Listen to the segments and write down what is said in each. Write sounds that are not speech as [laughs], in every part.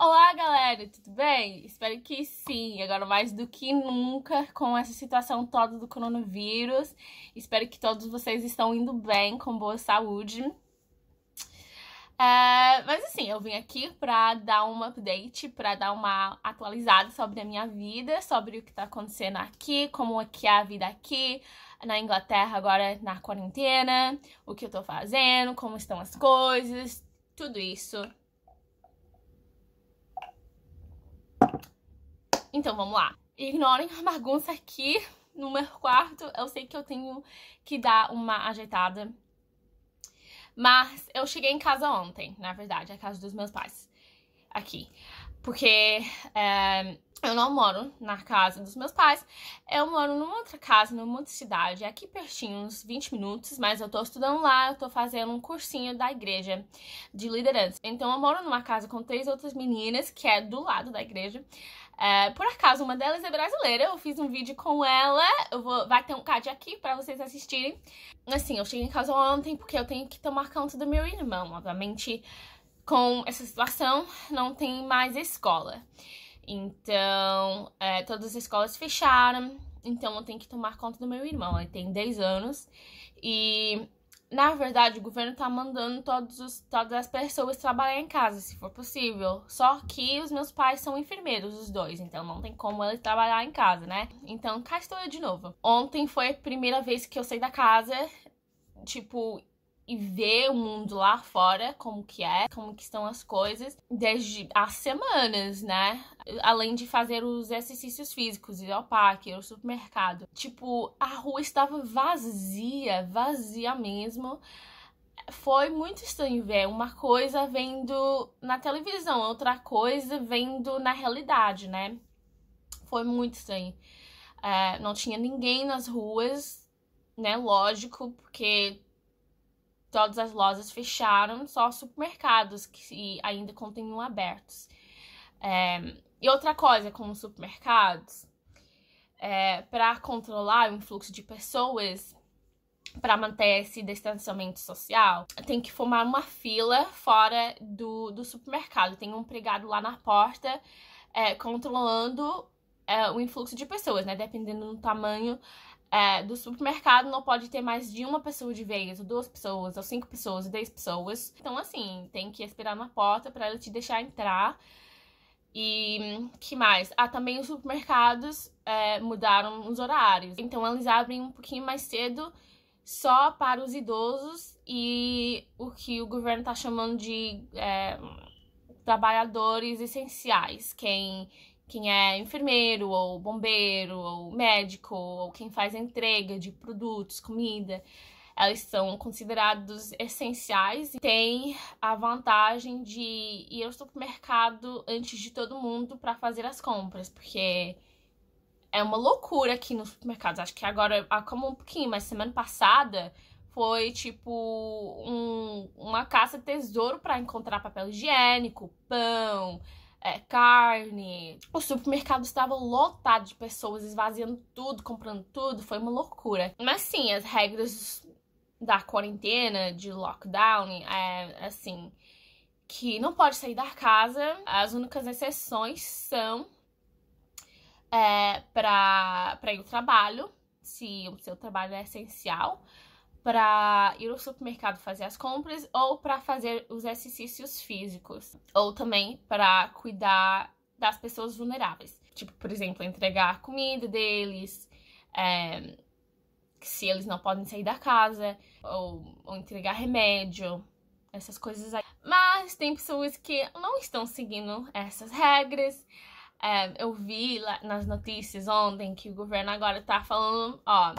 Olá, galera, tudo bem? Espero que sim, agora mais do que nunca com essa situação toda do coronavírus. Espero que todos vocês estão indo bem, com boa saúde. É, mas assim, eu vim aqui pra dar um update, pra dar uma atualizada sobre a minha vida, sobre o que tá acontecendo aqui, como é que é a vida aqui na Inglaterra agora na quarentena, o que eu tô fazendo, como estão as coisas, tudo isso Então, vamos lá. Ignorem a bagunça aqui no meu quarto. Eu sei que eu tenho que dar uma ajeitada. Mas eu cheguei em casa ontem, na verdade, a casa dos meus pais. Aqui. Porque é, eu não moro na casa dos meus pais. Eu moro numa outra casa, numa outra cidade, aqui pertinho, uns 20 minutos, mas eu tô estudando lá, eu tô fazendo um cursinho da igreja de liderança. Então eu moro numa casa com três outras meninas, que é do lado da igreja. É, por acaso, uma delas é brasileira, eu fiz um vídeo com ela, eu vou, vai ter um card aqui pra vocês assistirem. Assim, eu cheguei em casa ontem porque eu tenho que tomar conta do meu irmão, obviamente com essa situação não tem mais escola. Então, é, todas as escolas fecharam, então eu tenho que tomar conta do meu irmão, ele tem 10 anos e na verdade, o governo tá mandando os, todas as pessoas trabalhar em casa, se for possível. Só que os meus pais são enfermeiros, os dois, então não tem como eles trabalhar em casa, né? Então, cá estou eu de novo. Ontem foi a primeira vez que eu saí da casa, tipo, e ver o mundo lá fora, como que é, como que estão as coisas, desde as semanas, né? Além de fazer os exercícios físicos, ir ao parque, ir ao supermercado. Tipo, a rua estava vazia, vazia mesmo foi muito estranho ver uma coisa vendo na televisão, outra coisa vendo na realidade, né? Foi muito estranho. É, não tinha ninguém nas ruas, né? Lógico, porque Todas as lojas fecharam, só supermercados que ainda continuam abertos. É, e outra coisa, como supermercados, é, para controlar o influxo de pessoas, para manter esse distanciamento social, tem que formar uma fila fora do, do supermercado. Tem um pregado lá na porta é, controlando é, o influxo de pessoas, né? Dependendo do tamanho é, do supermercado não pode ter mais de uma pessoa de vez, ou duas pessoas, ou cinco pessoas, ou dez pessoas. Então, assim, tem que esperar na porta para ela te deixar entrar. E que mais? Ah, também os supermercados é, mudaram os horários. Então, eles abrem um pouquinho mais cedo só para os idosos e o que o governo está chamando de é, trabalhadores essenciais, quem quem é enfermeiro, ou bombeiro, ou médico, ou quem faz entrega de produtos, comida, elas são considerados essenciais e tem a vantagem de ir ao supermercado antes de todo mundo para fazer as compras, porque é uma loucura aqui nos supermercados. Acho que agora como um pouquinho, mas semana passada foi tipo um, uma caça tesouro para encontrar papel higiênico, pão, é, carne. O supermercado estava lotado de pessoas, esvaziando tudo, comprando tudo. Foi uma loucura. Mas sim, as regras da quarentena, de lockdown, é assim. Que não pode sair da casa. As únicas exceções são é, para ir ao trabalho, se o seu trabalho é essencial para ir ao supermercado fazer as compras ou para fazer os exercícios físicos, ou também para cuidar das pessoas vulneráveis, tipo, por exemplo, entregar comida deles, é, se eles não podem sair da casa, ou, ou entregar remédio, essas coisas aí. Mas tem pessoas que não estão seguindo essas regras. É, eu vi lá nas notícias ontem que o governo agora tá falando, ó,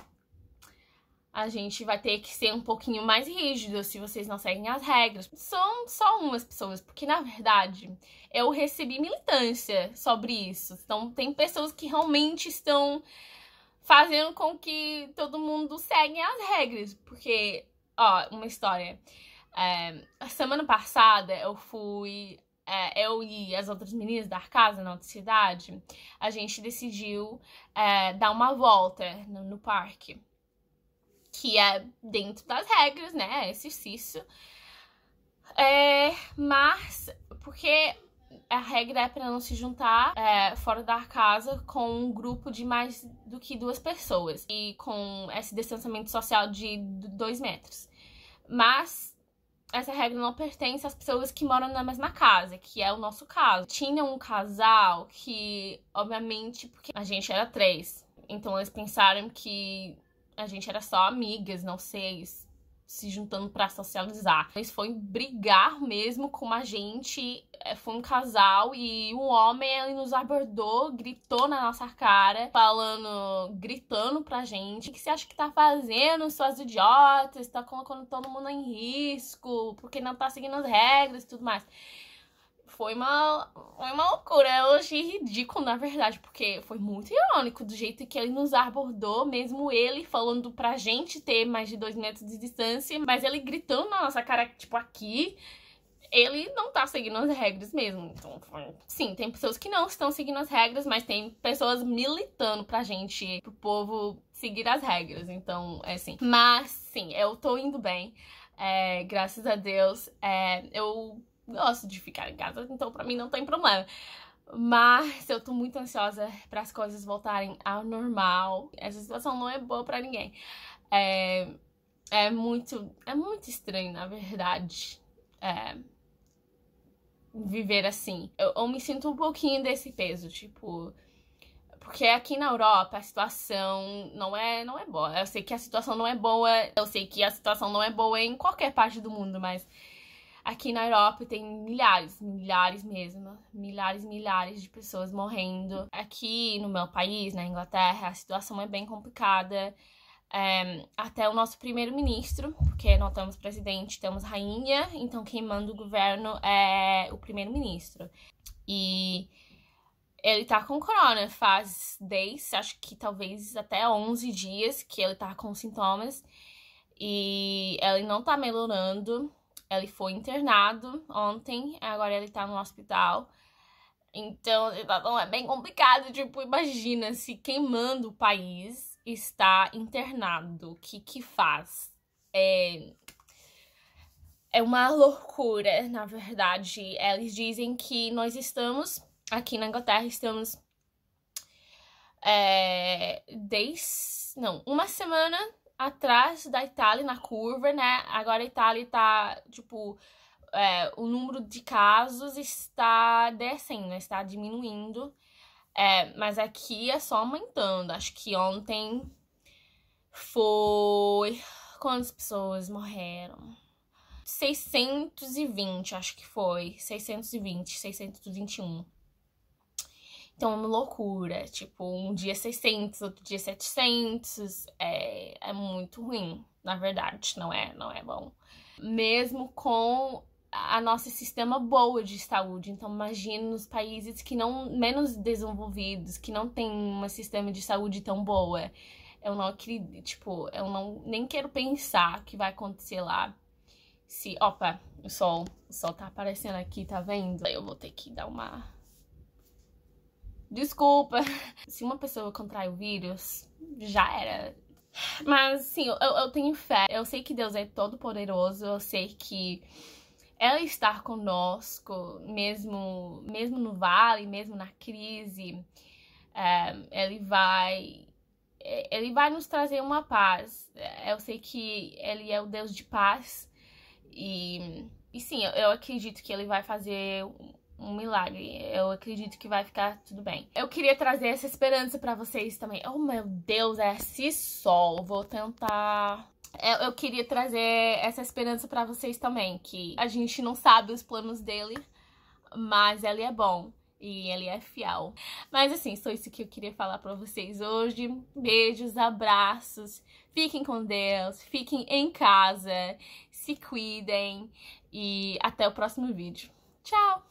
a gente vai ter que ser um pouquinho mais rígido se vocês não seguem as regras. São só umas pessoas, porque na verdade eu recebi militância sobre isso. Então tem pessoas que realmente estão fazendo com que todo mundo segue as regras. Porque, ó, uma história. É, a semana passada eu fui. É, eu e as outras meninas da casa, na outra cidade, a gente decidiu é, dar uma volta no, no parque que é dentro das regras, né? É exercício. É, mas, porque a regra é para não se juntar é, fora da casa com um grupo de mais do que duas pessoas e com esse distanciamento social de dois metros. Mas essa regra não pertence às pessoas que moram na mesma casa, que é o nosso caso. Tinha um casal que, obviamente, porque a gente era três, então eles pensaram que a gente era só amigas, não sei, se juntando para socializar. mas foi brigar mesmo com a gente, eh, foi um casal e um homem ele nos abordou, gritou na nossa cara, falando, gritando pra gente, o que você acha que tá fazendo, suas idiotas, tá colocando todo mundo em risco, porque não tá seguindo as regras e tudo mais foi uma, foi uma loucura. Eu achei ridículo, na verdade, porque foi muito irônico do jeito que ele nos abordou, mesmo ele falando pra gente ter mais de dois metros de distância, mas ele gritando na nossa cara, tipo, aqui. Ele não tá seguindo as regras mesmo. Então, sim, tem pessoas que não estão seguindo as regras, mas tem pessoas militando pra gente, pro povo seguir as regras. Então, é assim. Mas, sim, eu tô indo bem. É, graças a Deus. É, eu gosto de ficar em casa, então pra mim não tem problema. Mas eu tô muito ansiosa para as coisas voltarem ao normal. Essa situação não é boa para ninguém. É, é muito, é muito estranho, na verdade. É, viver assim. Eu, eu, me sinto um pouquinho desse peso, tipo. Porque aqui na Europa a situação não é, não é boa. Eu sei que a situação não é boa, eu sei que a situação não é boa em qualquer parte do mundo, mas Aqui na Europa tem milhares, milhares mesmo, milhares, milhares de pessoas morrendo. Aqui no meu país, na Inglaterra, a situação é bem complicada. É, até o nosso primeiro-ministro, porque nós temos presidente, temos rainha, então quem manda o governo é o primeiro-ministro. E ele tá com corona faz 10, acho que talvez até 11 dias que ele tá com sintomas. E ele não tá melhorando. Ele foi internado ontem, agora ele tá no hospital. Então, tá- é bem complicado, tipo, imagina se queimando o país está internado. O que que faz? É, é uma loucura, na verdade. Eles dizem que nós estamos, aqui na Inglaterra, estamos é, desde, não, uma semana atrás da Itália na curva, né? Agora a Itália tá, tipo, é, o número de casos está descendo, né? está diminuindo. É, mas aqui é só aumentando. Acho que ontem foi. Quantas pessoas morreram? 620, acho que foi. 620, 621. Então, loucura. Tipo, um dia 600, outro dia 700. É, é muito ruim, na verdade. Não é, não é bom. Mesmo com a nosso sistema boa de saúde. Então, imagina nos países que não menos desenvolvidos, que não tem um sistema de saúde tão boa. Eu não acredito, tipo, eu não nem quero pensar que vai acontecer lá. Se, opa, o sol, o sol tá aparecendo aqui, tá vendo? Eu vou ter que dar uma Desculpa. [laughs] Se uma pessoa contrai o vírus, já era. Mas, sim, eu, eu tenho fé. Eu sei que Deus é todo poderoso. Eu sei que ela estar conosco, mesmo, mesmo no vale, mesmo na crise, é, ele vai é, ele vai nos trazer uma paz. É, eu sei que ele é o Deus de paz e, e sim, eu, acredito que ele vai fazer um milagre. Eu acredito que vai ficar tudo bem. Eu queria trazer essa esperança para vocês também. Oh, meu Deus, é esse sol. Vou tentar eu, queria trazer essa esperança para vocês também, que a gente não sabe os planos dele, mas ele é bom e ele é fiel. Mas assim, só isso que eu queria falar para vocês hoje. Beijos, abraços. Fiquem com Deus, fiquem em casa, se cuidem e até o próximo vídeo. Tchau.